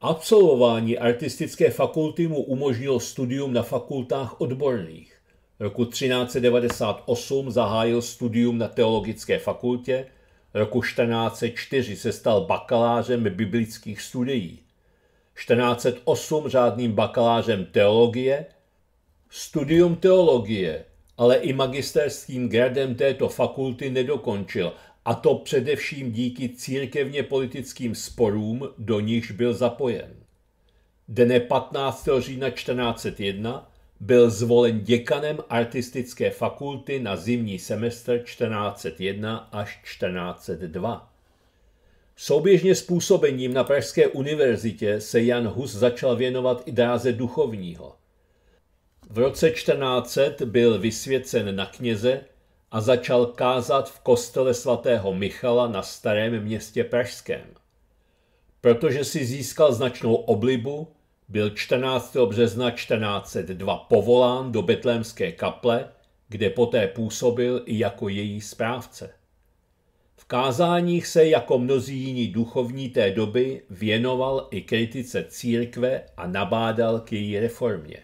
[SPEAKER 1] Absolvování artistické fakulty mu umožnilo studium na fakultách odborných. Roku 1398 zahájil studium na teologické fakultě, roku 1404 se stal bakalářem biblických studií 1408 řádným bakalářem teologie, studium teologie, ale i magisterským gradem této fakulty nedokončil, a to především díky církevně politickým sporům, do nichž byl zapojen. Dne 15. října 1401 byl zvolen děkanem artistické fakulty na zimní semestr 1401 až 1402. Souběžně s působením na Pražské univerzitě se Jan Hus začal věnovat i dráze duchovního. V roce 1400 byl vysvěcen na kněze a začal kázat v kostele svatého Michala na starém městě Pražském. Protože si získal značnou oblibu, byl 14. března 1402 povolán do betlémské kaple, kde poté působil i jako její správce kázáních se jako mnozí jiní duchovní té doby věnoval i kritice církve a nabádal k její reformě.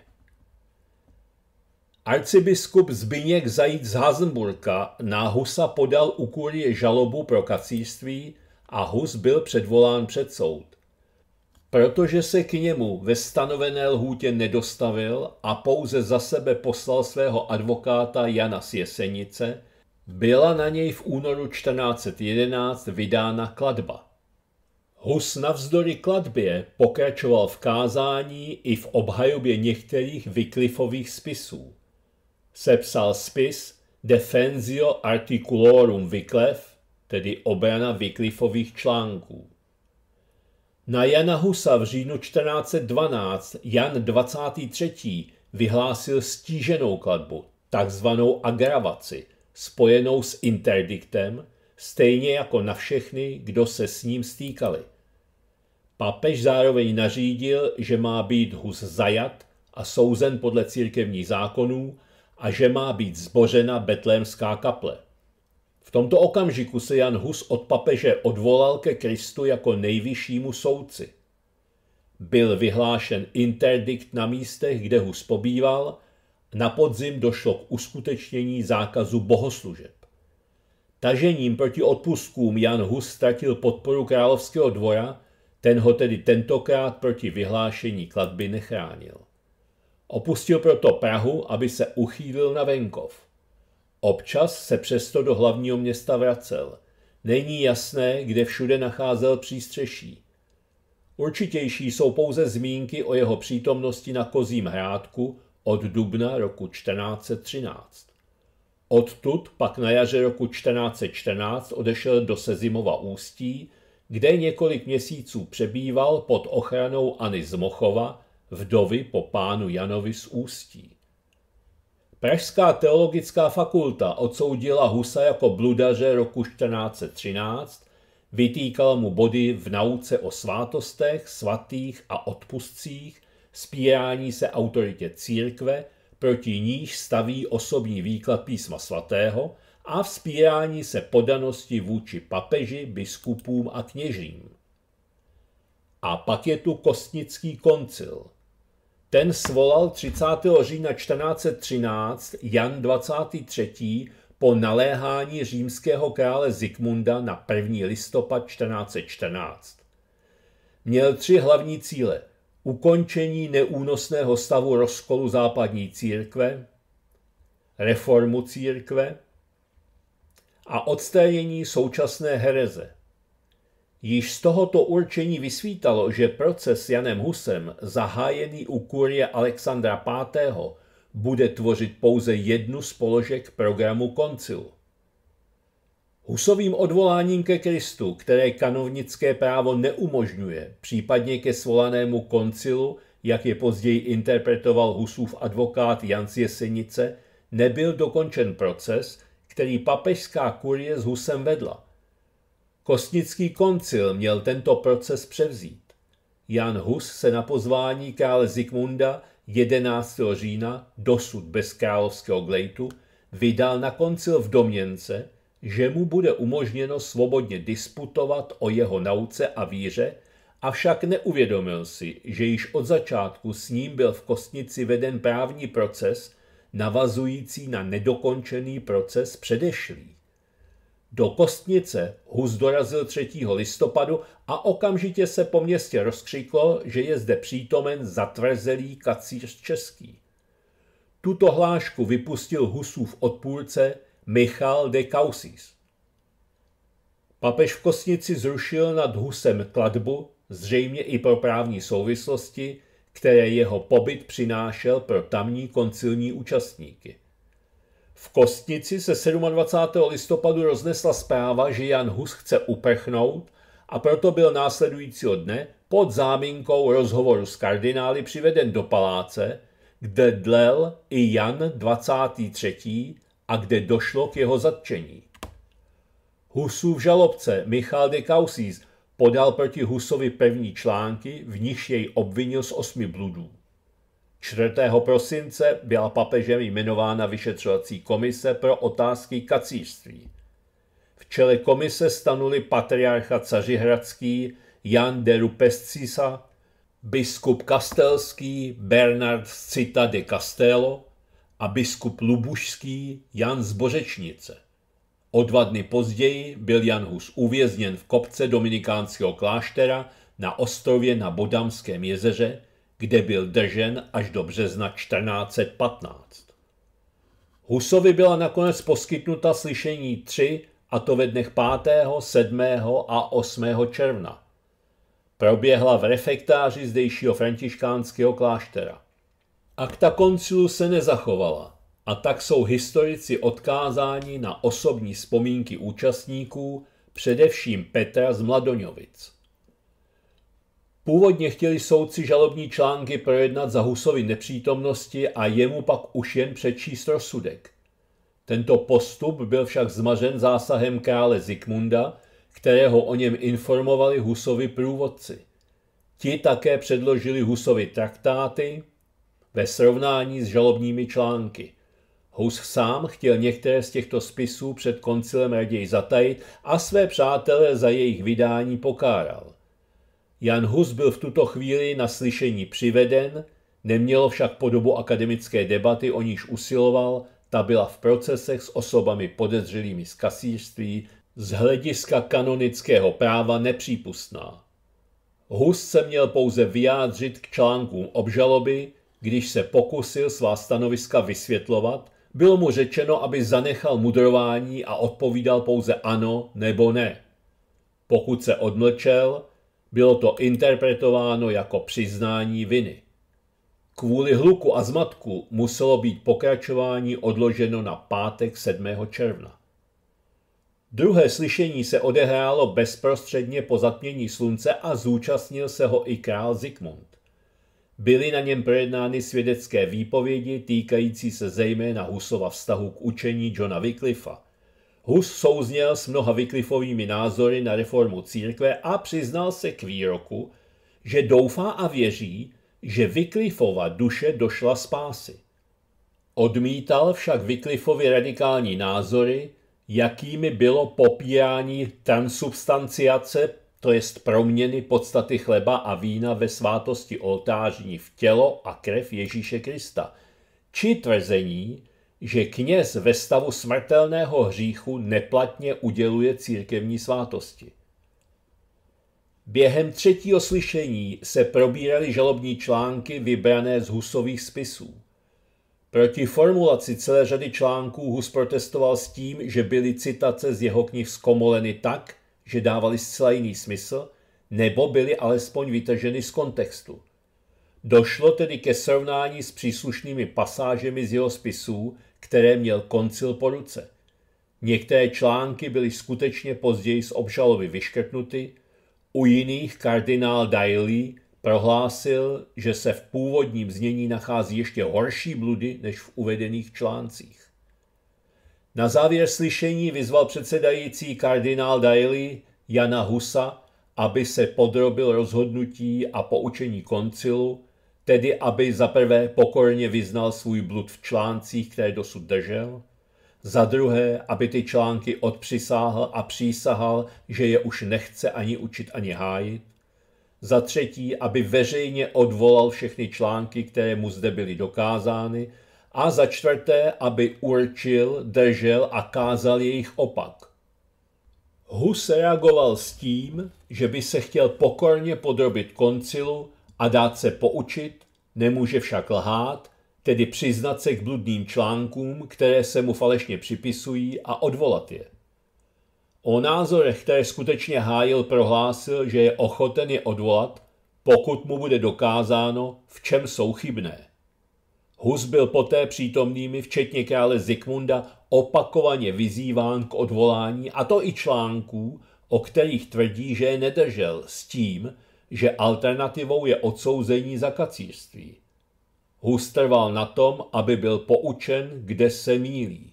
[SPEAKER 1] Arcibiskup Zbyněk Zajíc z Hazenburka na Husa podal u kurie žalobu pro kacířství a Hus byl předvolán před soud. Protože se k němu ve stanovené lhůtě nedostavil a pouze za sebe poslal svého advokáta Jana z Jesenice – byla na něj v únoru 1411 vydána kladba. Hus navzdory kladbě pokračoval v kázání i v obhajobě některých vyklifových spisů. Sepsal spis Defensio Articulorum Wyclef, tedy obrana vyklifových článků. Na Jana Husa v říjnu 1412 Jan 23. vyhlásil stíženou kladbu, takzvanou agravaci – spojenou s interdiktem, stejně jako na všechny, kdo se s ním stýkali. Papež zároveň nařídil, že má být hus zajat a souzen podle církevních zákonů a že má být zbořena betlémská kaple. V tomto okamžiku se Jan Hus od papeže odvolal ke Kristu jako nejvyššímu soudci. Byl vyhlášen interdikt na místech, kde Hus pobýval na podzim došlo k uskutečnění zákazu bohoslužeb. Tažením proti odpustkům Jan Hus ztratil podporu královského dvora, ten ho tedy tentokrát proti vyhlášení kladby nechránil. Opustil proto Prahu, aby se uchýlil na venkov. Občas se přesto do hlavního města vracel. Není jasné, kde všude nacházel přístřeší. Určitější jsou pouze zmínky o jeho přítomnosti na kozím hrádku od dubna roku 1413. Odtud pak na jaře roku 1414 odešel do Sezimova ústí, kde několik měsíců přebýval pod ochranou Anny z Mochova, vdovy po pánu Janovi z ústí. Pražská teologická fakulta odsoudila Husa jako bludaře roku 1413, vytýkala mu body v nauce o svátostech, svatých a odpustcích spírání se autoritě církve, proti níž staví osobní výklad písma svatého a vzpírání se podanosti vůči papeži, biskupům a kněžím. A pak je tu kostnický koncil. Ten svolal 30. října 1413 Jan 23. po naléhání římského krále Zikmunda na 1. listopad 1414. Měl tři hlavní cíle – ukončení neúnosného stavu rozkolu západní církve, reformu církve a odstranění současné hereze. Již z tohoto určení vysvítalo, že proces Janem Husem, zahájený u kurie Alexandra V., bude tvořit pouze jednu z položek programu koncilu. Husovým odvoláním ke Kristu, které kanovnické právo neumožňuje, případně ke svolanému koncilu, jak je později interpretoval Husův advokát Jan Jesenice, nebyl dokončen proces, který papežská kurie s Husem vedla. Kostnický koncil měl tento proces převzít. Jan Hus se na pozvání krále Zikmunda 11. října, dosud bez královského glejtu, vydal na koncil v Doměnce že mu bude umožněno svobodně disputovat o jeho nauce a víře, avšak neuvědomil si, že již od začátku s ním byl v Kostnici veden právní proces navazující na nedokončený proces předešlý. Do Kostnice Hus dorazil 3. listopadu a okamžitě se po městě rozkřiklo, že je zde přítomen zatvrzelý kacíř český. Tuto hlášku vypustil Husův odpůrce Michal de Kausis. Papež v Kostnici zrušil nad Husem kladbu, zřejmě i pro právní souvislosti, které jeho pobyt přinášel pro tamní koncilní účastníky. V Kostnici se 27. listopadu roznesla zpráva, že Jan Hus chce uprchnout a proto byl následujícího dne pod záminkou rozhovoru s kardinály přiveden do paláce, kde dlel i Jan 23., a kde došlo k jeho zatčení. Husův žalobce Michal de Kausis podal proti Husovi první články, v nich jej obvinil z osmi bludů. 4. prosince byla papežem jmenována vyšetřovací komise pro otázky kacířství. V čele komise stanuli patriarcha Cařihradský Jan de Rupescisa, biskup Kastelský Bernard Cita de Castello, a biskup Lubušský Jan z Bořečnice. O dva dny později byl Jan Hus uvězněn v kopce dominikánského kláštera na ostrově na Bodamském jezeře, kde byl držen až do března 1415. Husovi byla nakonec poskytnuta slyšení tři, a to ve dnech 5., 7. a 8. června. Proběhla v refektáři zdejšího františkánského kláštera. Akta koncilu se nezachovala a tak jsou historici odkázáni na osobní vzpomínky účastníků, především Petra z Mladoňovic. Původně chtěli soudci žalobní články projednat za Husovy nepřítomnosti a jemu pak už jen přečíst rozsudek. Tento postup byl však zmařen zásahem krále Zikmunda, kterého o něm informovali Husovi průvodci. Ti také předložili Husovi traktáty, ve srovnání s žalobními články. Hus sám chtěl některé z těchto spisů před koncilem raději zatajit a své přátelé za jejich vydání pokáral. Jan Hus byl v tuto chvíli na slyšení přiveden, nemělo však podobu akademické debaty, o níž usiloval, ta byla v procesech s osobami podezřelými z kasířství z hlediska kanonického práva nepřípustná. Hus se měl pouze vyjádřit k článkům obžaloby, když se pokusil svá stanoviska vysvětlovat, bylo mu řečeno, aby zanechal mudrování a odpovídal pouze ano nebo ne. Pokud se odmlčel, bylo to interpretováno jako přiznání viny. Kvůli hluku a zmatku muselo být pokračování odloženo na pátek 7. června. Druhé slyšení se odehrálo bezprostředně po zatmění slunce a zúčastnil se ho i král Zikmund. Byly na něm projednány svědecké výpovědi týkající se zejména Husova vztahu k učení Johna Wycliffa. Hus souzněl s mnoha Wycliffovými názory na reformu církve a přiznal se k výroku, že doufá a věří, že Wycliffova duše došla pásy. Odmítal však Wycliffovi radikální názory, jakými bylo popírání transubstanciace to jest proměny podstaty chleba a vína ve svátosti oltářní v tělo a krev Ježíše Krista, či tvrzení, že kněz ve stavu smrtelného hříchu neplatně uděluje církevní svátosti. Během třetího slyšení se probíraly žalobní články vybrané z husových spisů. Proti formulaci celé řady článků Hus protestoval s tím, že byly citace z jeho knih zkomoleny tak, že dávali zcela jiný smysl, nebo byly alespoň vytaženy z kontextu. Došlo tedy ke srovnání s příslušnými pasážemi z jeho spisů, které měl koncil po ruce. Některé články byly skutečně později z obžaloby vyškrtnuty, u jiných kardinál Daily prohlásil, že se v původním znění nachází ještě horší bludy než v uvedených článcích. Na závěr slyšení vyzval předsedající kardinál Daily Jana Husa, aby se podrobil rozhodnutí a poučení koncilu, tedy aby za prvé pokorně vyznal svůj blud v článcích, které dosud držel, za druhé, aby ty články odpřisáhl a přísahal, že je už nechce ani učit, ani hájit, za třetí, aby veřejně odvolal všechny články, které mu zde byly dokázány, a za čtvrté, aby určil, držel a kázal jejich opak. Hus reagoval s tím, že by se chtěl pokorně podrobit koncilu a dát se poučit, nemůže však lhát, tedy přiznat se k bludným článkům, které se mu falešně připisují a odvolat je. O názorech, které skutečně hájil, prohlásil, že je ochoten je odvolat, pokud mu bude dokázáno, v čem jsou chybné. Hus byl poté přítomnými, včetně krále Zikmunda, opakovaně vyzýván k odvolání, a to i článků, o kterých tvrdí, že je nedržel, s tím, že alternativou je odsouzení za kacířství. Hus trval na tom, aby byl poučen, kde se mílí.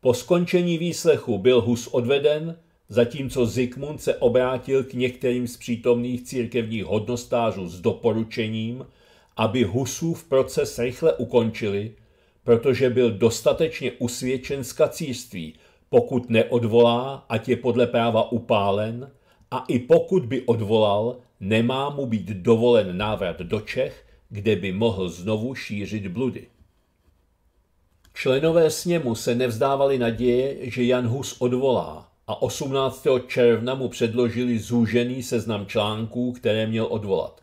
[SPEAKER 1] Po skončení výslechu byl Hus odveden, zatímco Zikmund se obrátil k některým z přítomných církevních hodnostářů s doporučením – aby Husův proces rychle ukončili, protože byl dostatečně usvědčen z kacířství, pokud neodvolá, ať je podle práva upálen, a i pokud by odvolal, nemá mu být dovolen návrat do Čech, kde by mohl znovu šířit bludy. Členové sněmu se nevzdávali naděje, že Jan Hus odvolá a 18. června mu předložili zúžený seznam článků, které měl odvolat.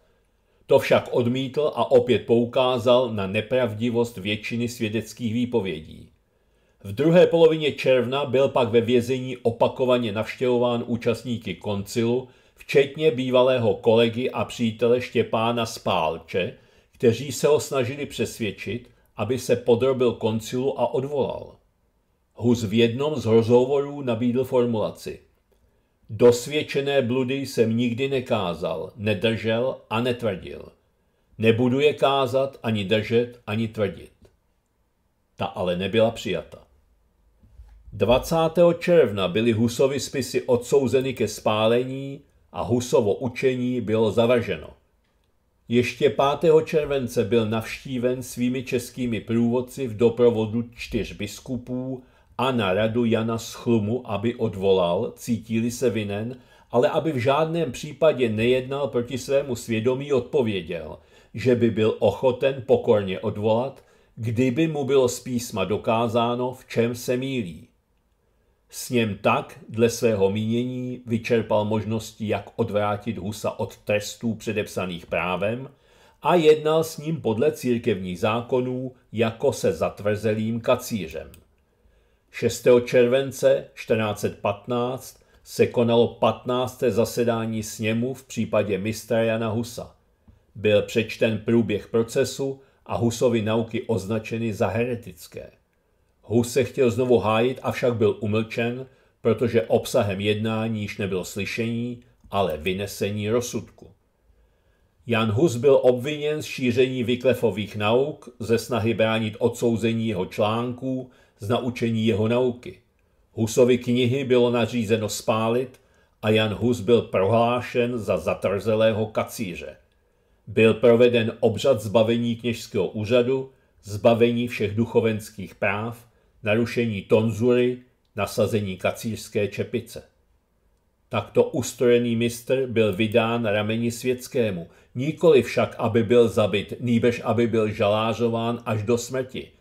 [SPEAKER 1] To však odmítl a opět poukázal na nepravdivost většiny svědeckých výpovědí. V druhé polovině června byl pak ve vězení opakovaně navštěvován účastníky koncilu, včetně bývalého kolegy a přítele Štěpána Spálče, kteří se ho snažili přesvědčit, aby se podrobil koncilu a odvolal. Hus v jednom z rozhovorů nabídl formulaci – Dosvědčené bludy jsem nikdy nekázal, nedržel a netvrdil. Nebudu je kázat, ani držet, ani tvrdit. Ta ale nebyla přijata. 20. června byly Husovy spisy odsouzeny ke spálení a Husovo učení bylo zavaženo. Ještě 5. července byl navštíven svými českými průvodci v doprovodu čtyř biskupů a na radu Jana Schlumu, aby odvolal, cítili se vinen, ale aby v žádném případě nejednal proti svému svědomí, odpověděl, že by byl ochoten pokorně odvolat, kdyby mu bylo z písma dokázáno, v čem se mílí. S něm tak, dle svého mínění, vyčerpal možnosti, jak odvrátit Husa od trestů předepsaných právem a jednal s ním podle církevních zákonů jako se zatvrzelým kacířem. 6. července 1415 se konalo 15. zasedání sněmu v případě mistra Jana Husa. Byl přečten průběh procesu a Husovy nauky označeny za heretické. Hus se chtěl znovu hájit, avšak byl umlčen, protože obsahem jednání již nebylo slyšení, ale vynesení rozsudku. Jan Hus byl obviněn z šíření Vyklefových nauk, ze snahy bránit odsouzení jeho článků z naučení jeho nauky. Husovi knihy bylo nařízeno spálit a Jan Hus byl prohlášen za zatrzelého kacíře. Byl proveden obřad zbavení kněžského úřadu, zbavení všech duchovenských práv, narušení tonzury, nasazení kacířské čepice. Takto ustrojený mistr byl vydán rameni světskému, nikoli však, aby byl zabit, nýbež aby byl žalářován až do smrti,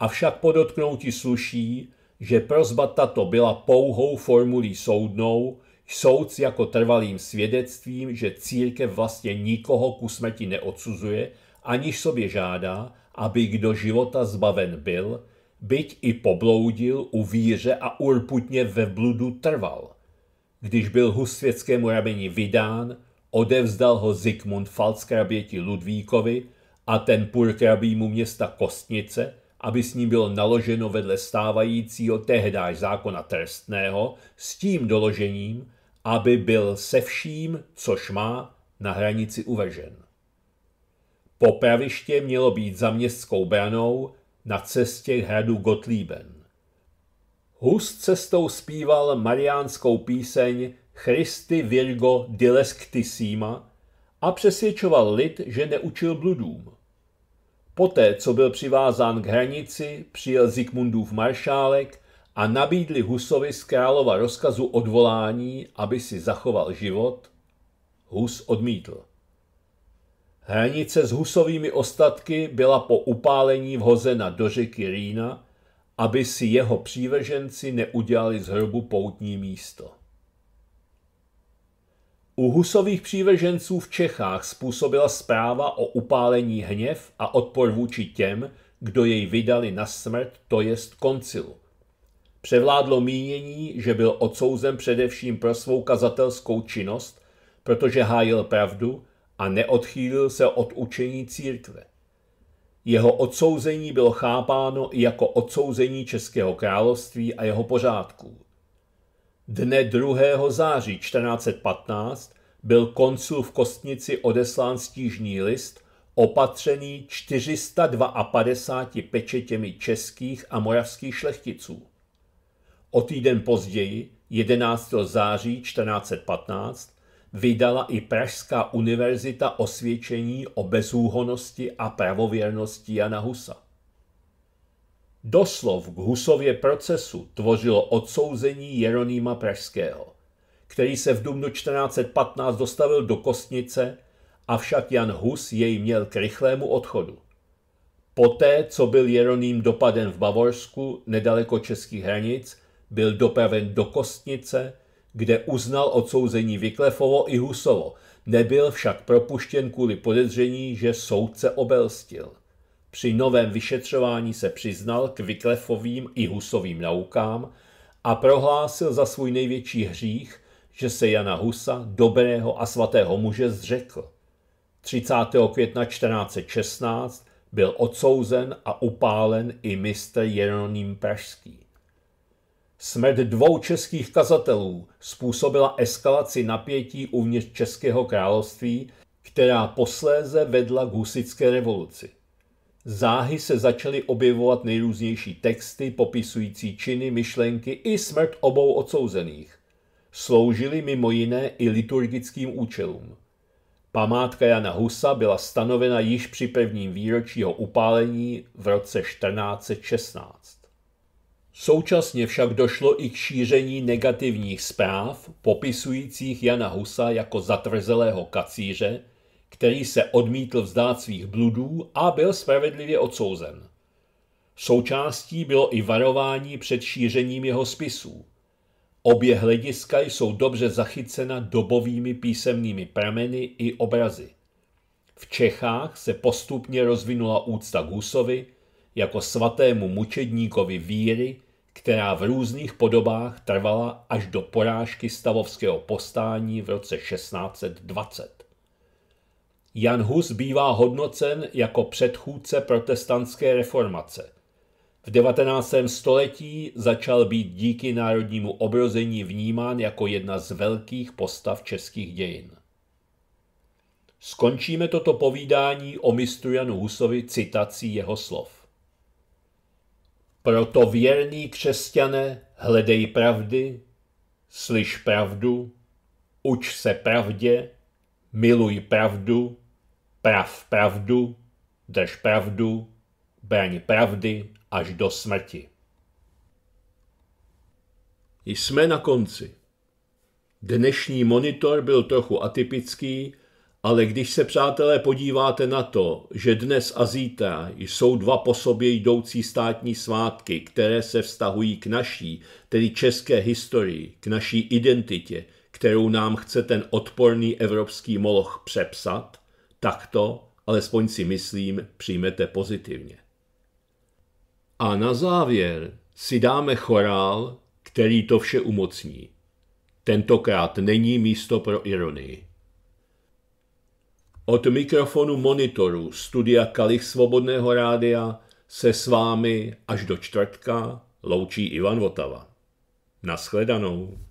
[SPEAKER 1] Avšak podotknouti sluší, že prozba tato byla pouhou formulí soudnou, soudc jako trvalým svědectvím, že církev vlastně nikoho ku smrti neodsuzuje, aniž sobě žádá, aby kdo života zbaven byl, byť i pobloudil u víře a urputně ve bludu trval. Když byl světskému rabeni vydán, odevzdal ho Zikmund Falskraběti Ludvíkovi a ten purkrabímu města Kostnice – aby s ním bylo naloženo vedle stávajícího tehdáž zákona trestného s tím doložením, aby byl se vším, což má, na hranici uvržen. Popraviště mělo být za městskou branou na cestě hradu Gottlieben. Hus cestou zpíval mariánskou píseň Christy Virgo Dilesctisima a přesvědčoval lid, že neučil bludům. Poté, co byl přivázán k hranici, přijel Zikmundův maršálek a nabídli Husovi z králova rozkazu odvolání, aby si zachoval život, Hus odmítl. Hranice s husovými ostatky byla po upálení vhozena do řeky Rýna, aby si jeho přívrženci neudělali z hrobu poutní místo. U husových přívrženců v Čechách způsobila zpráva o upálení hněv a odpor vůči těm, kdo jej vydali na smrt, to jest koncilu. Převládlo mínění, že byl odsouzen především pro svou kazatelskou činnost, protože hájil pravdu a neodchýlil se od učení církve. Jeho odsouzení bylo chápáno i jako odsouzení Českého království a jeho pořádků. Dne 2. září 1415 byl konsul v Kostnici odeslán stížní list opatřený 452 pečetěmi českých a moravských šlechticů. O týden později, 11. září 1415, vydala i Pražská univerzita osvědčení o bezúhonosti a pravověrnosti Jana Husa. Doslov k Husově procesu tvořilo odsouzení Jeronýma Pražského, který se v dubnu 1415 dostavil do Kostnice, avšak Jan Hus jej měl k rychlému odchodu. Poté, co byl Jeroným dopaden v Bavorsku, nedaleko českých hranic, byl dopraven do Kostnice, kde uznal odsouzení Vyklefovo i Husovo, nebyl však propuštěn kvůli podezření, že soudce obelstil. Při novém vyšetřování se přiznal k vyklefovým i Husovým naukám a prohlásil za svůj největší hřích, že se Jana Husa, dobrého a svatého muže, zřekl. 30. května 1416 byl odsouzen a upálen i mistr Jeroným Pražský. Smrt dvou českých kazatelů způsobila eskalaci napětí uvnitř Českého království, která posléze vedla k husické revoluci záhy se začaly objevovat nejrůznější texty popisující činy, myšlenky i smrt obou odsouzených. Sloužily mimo jiné i liturgickým účelům. Památka Jana Husa byla stanovena již při prvním výročí jeho upálení v roce 1416. Současně však došlo i k šíření negativních zpráv popisujících Jana Husa jako zatvrzelého kacíře, který se odmítl vzdát svých bludů a byl spravedlivě odsouzen. Součástí bylo i varování před šířením jeho spisů. Obě hlediska jsou dobře zachycena dobovými písemnými prameny i obrazy. V Čechách se postupně rozvinula úcta Gusovi jako svatému mučedníkovi víry, která v různých podobách trvala až do porážky stavovského postání v roce 1620. Jan Hus bývá hodnocen jako předchůdce protestantské reformace. V 19. století začal být díky národnímu obrození vnímán jako jedna z velkých postav českých dějin. Skončíme toto povídání o mistru Janu Husovi citací jeho slov. Proto věrný křesťané hledej pravdy, slyš pravdu, uč se pravdě, miluj pravdu, Prav pravdu, drž pravdu, braň pravdy až do smrti. Jsme na konci. Dnešní monitor byl trochu atypický, ale když se, přátelé, podíváte na to, že dnes a zítra jsou dva po sobě jdoucí státní svátky, které se vztahují k naší, tedy české historii, k naší identitě, kterou nám chce ten odporný evropský moloch přepsat – takto, alespoň si myslím, přijmete pozitivně. A na závěr si dáme chorál, který to vše umocní. Tentokrát není místo pro ironii. Od mikrofonu monitoru studia Kalich Svobodného rádia se s vámi až do čtvrtka loučí Ivan Votava. Naschledanou.